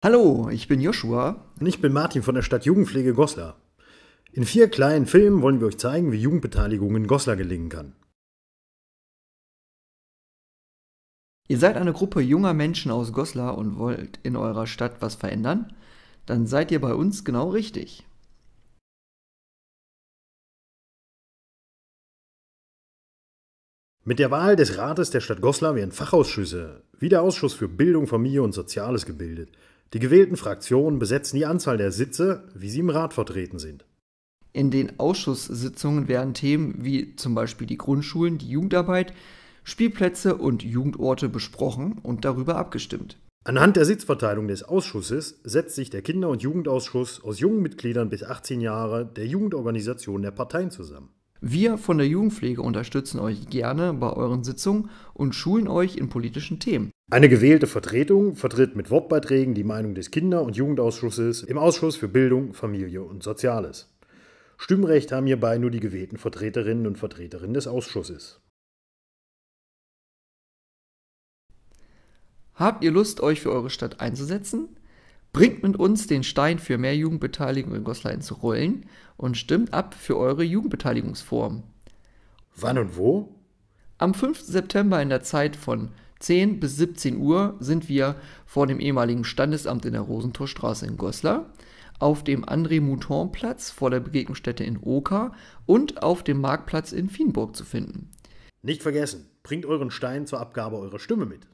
Hallo, ich bin Joshua. Und ich bin Martin von der Stadt Jugendpflege Goslar. In vier kleinen Filmen wollen wir euch zeigen, wie Jugendbeteiligung in Goslar gelingen kann. Ihr seid eine Gruppe junger Menschen aus Goslar und wollt in eurer Stadt was verändern? Dann seid ihr bei uns genau richtig. Mit der Wahl des Rates der Stadt Goslar werden Fachausschüsse, wie der Ausschuss für Bildung, Familie und Soziales gebildet. Die gewählten Fraktionen besetzen die Anzahl der Sitze, wie sie im Rat vertreten sind. In den Ausschusssitzungen werden Themen wie zum Beispiel die Grundschulen, die Jugendarbeit, Spielplätze und Jugendorte besprochen und darüber abgestimmt. Anhand der Sitzverteilung des Ausschusses setzt sich der Kinder- und Jugendausschuss aus jungen Mitgliedern bis 18 Jahre der Jugendorganisation der Parteien zusammen. Wir von der Jugendpflege unterstützen euch gerne bei euren Sitzungen und schulen euch in politischen Themen. Eine gewählte Vertretung vertritt mit Wortbeiträgen die Meinung des Kinder- und Jugendausschusses im Ausschuss für Bildung, Familie und Soziales. Stimmrecht haben hierbei nur die gewählten Vertreterinnen und Vertreterinnen des Ausschusses. Habt ihr Lust, euch für eure Stadt einzusetzen? Bringt mit uns den Stein für mehr Jugendbeteiligung in Goslar ins Rollen und stimmt ab für eure Jugendbeteiligungsform. Wann und wo? Am 5. September in der Zeit von 10 bis 17 Uhr sind wir vor dem ehemaligen Standesamt in der Rosentorstraße in Goslar, auf dem André-Mouton-Platz vor der Begegnungsstätte in Oka und auf dem Marktplatz in Fienburg zu finden. Nicht vergessen, bringt euren Stein zur Abgabe eurer Stimme mit.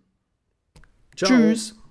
Ciao. Tschüss!